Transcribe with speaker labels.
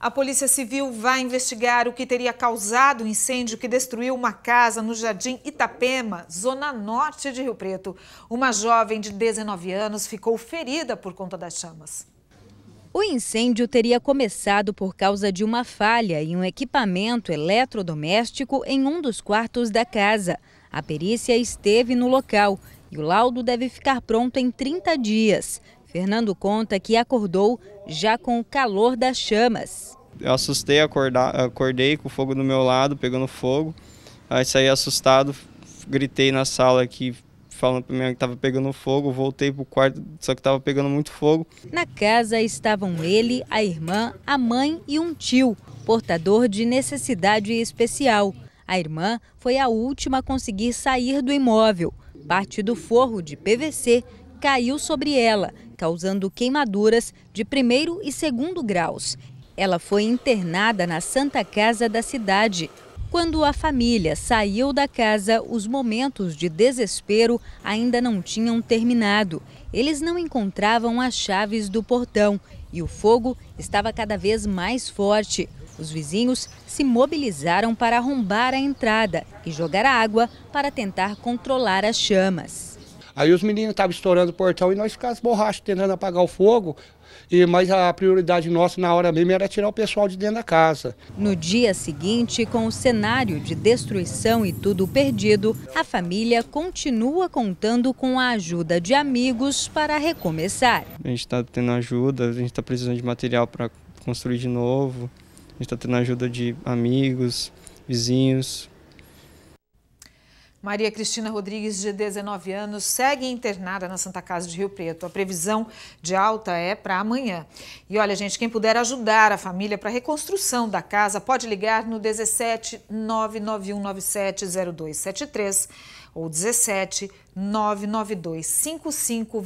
Speaker 1: A Polícia Civil vai investigar o que teria causado o incêndio que destruiu uma casa no Jardim Itapema, zona norte de Rio Preto. Uma jovem de 19 anos ficou ferida por conta das chamas.
Speaker 2: O incêndio teria começado por causa de uma falha em um equipamento eletrodoméstico em um dos quartos da casa. A perícia esteve no local e o laudo deve ficar pronto em 30 dias. Fernando conta que acordou já com o calor das chamas.
Speaker 3: Eu assustei, acordar, acordei com o fogo do meu lado, pegando fogo. Aí saí assustado, gritei na sala que falando para mim que estava pegando fogo, voltei pro quarto, só que estava pegando muito fogo.
Speaker 2: Na casa estavam ele, a irmã, a mãe e um tio, portador de necessidade especial. A irmã foi a última a conseguir sair do imóvel. Parte do forro de PVC caiu sobre ela, causando queimaduras de primeiro e segundo graus. Ela foi internada na Santa Casa da cidade. Quando a família saiu da casa, os momentos de desespero ainda não tinham terminado. Eles não encontravam as chaves do portão e o fogo estava cada vez mais forte. Os vizinhos se mobilizaram para arrombar a entrada e jogar água para tentar controlar as chamas.
Speaker 3: Aí os meninos estavam estourando o portão e nós ficávamos borrachos tentando apagar o fogo. E, mas a prioridade nossa na hora mesmo era tirar o pessoal de dentro da casa. No dia seguinte, com o cenário de destruição e tudo
Speaker 2: perdido, a família continua contando com a ajuda de amigos para recomeçar.
Speaker 3: A gente está tendo ajuda, a gente está precisando de material para construir de novo, a gente está tendo ajuda de amigos, vizinhos,
Speaker 1: Maria Cristina Rodrigues, de 19 anos, segue internada na Santa Casa de Rio Preto. A previsão de alta é para amanhã. E olha, gente, quem puder ajudar a família para a reconstrução da casa pode ligar no 17 991970273 ou 17 992 55